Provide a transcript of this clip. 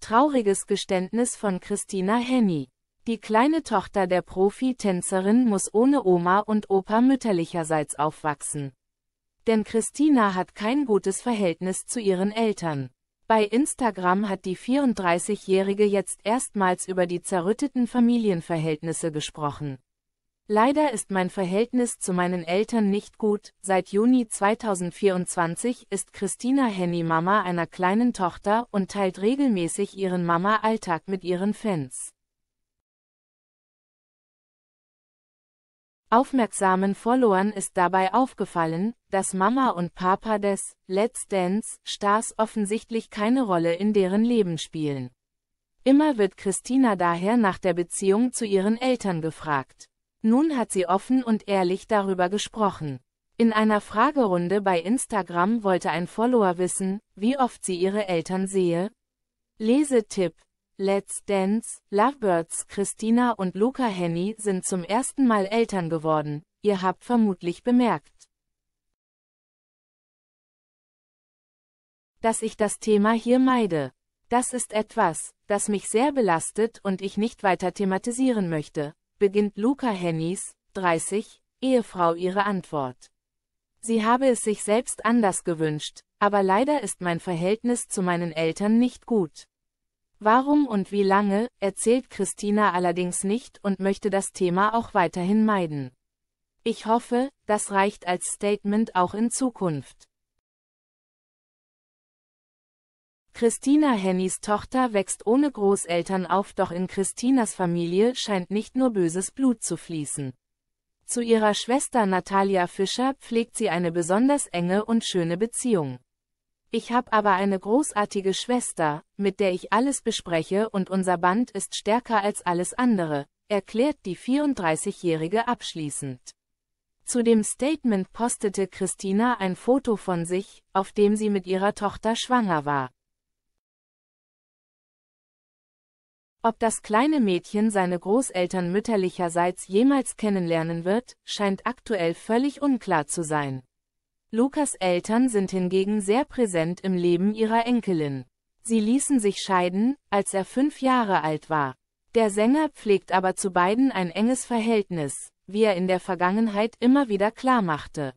Trauriges Geständnis von Christina Henny. Die kleine Tochter der Profi-Tänzerin muss ohne Oma und Opa mütterlicherseits aufwachsen. Denn Christina hat kein gutes Verhältnis zu ihren Eltern. Bei Instagram hat die 34-Jährige jetzt erstmals über die zerrütteten Familienverhältnisse gesprochen. Leider ist mein Verhältnis zu meinen Eltern nicht gut. Seit Juni 2024 ist Christina Henny Mama einer kleinen Tochter und teilt regelmäßig ihren Mama-Alltag mit ihren Fans. Aufmerksamen Followern ist dabei aufgefallen, dass Mama und Papa des Let's Dance Stars offensichtlich keine Rolle in deren Leben spielen. Immer wird Christina daher nach der Beziehung zu ihren Eltern gefragt. Nun hat sie offen und ehrlich darüber gesprochen. In einer Fragerunde bei Instagram wollte ein Follower wissen, wie oft sie ihre Eltern sehe. Lesetipp. Let's Dance, Lovebirds Christina und Luca Henny sind zum ersten Mal Eltern geworden, ihr habt vermutlich bemerkt. dass ich das Thema hier meide. Das ist etwas, das mich sehr belastet und ich nicht weiter thematisieren möchte beginnt Luca Hennies, 30, Ehefrau ihre Antwort. Sie habe es sich selbst anders gewünscht, aber leider ist mein Verhältnis zu meinen Eltern nicht gut. Warum und wie lange, erzählt Christina allerdings nicht und möchte das Thema auch weiterhin meiden. Ich hoffe, das reicht als Statement auch in Zukunft. Christina Hennys Tochter wächst ohne Großeltern auf, doch in Christinas Familie scheint nicht nur böses Blut zu fließen. Zu ihrer Schwester Natalia Fischer pflegt sie eine besonders enge und schöne Beziehung. Ich habe aber eine großartige Schwester, mit der ich alles bespreche und unser Band ist stärker als alles andere, erklärt die 34-Jährige abschließend. Zu dem Statement postete Christina ein Foto von sich, auf dem sie mit ihrer Tochter schwanger war. Ob das kleine Mädchen seine Großeltern mütterlicherseits jemals kennenlernen wird, scheint aktuell völlig unklar zu sein. Lukas Eltern sind hingegen sehr präsent im Leben ihrer Enkelin. Sie ließen sich scheiden, als er fünf Jahre alt war. Der Sänger pflegt aber zu beiden ein enges Verhältnis, wie er in der Vergangenheit immer wieder klarmachte.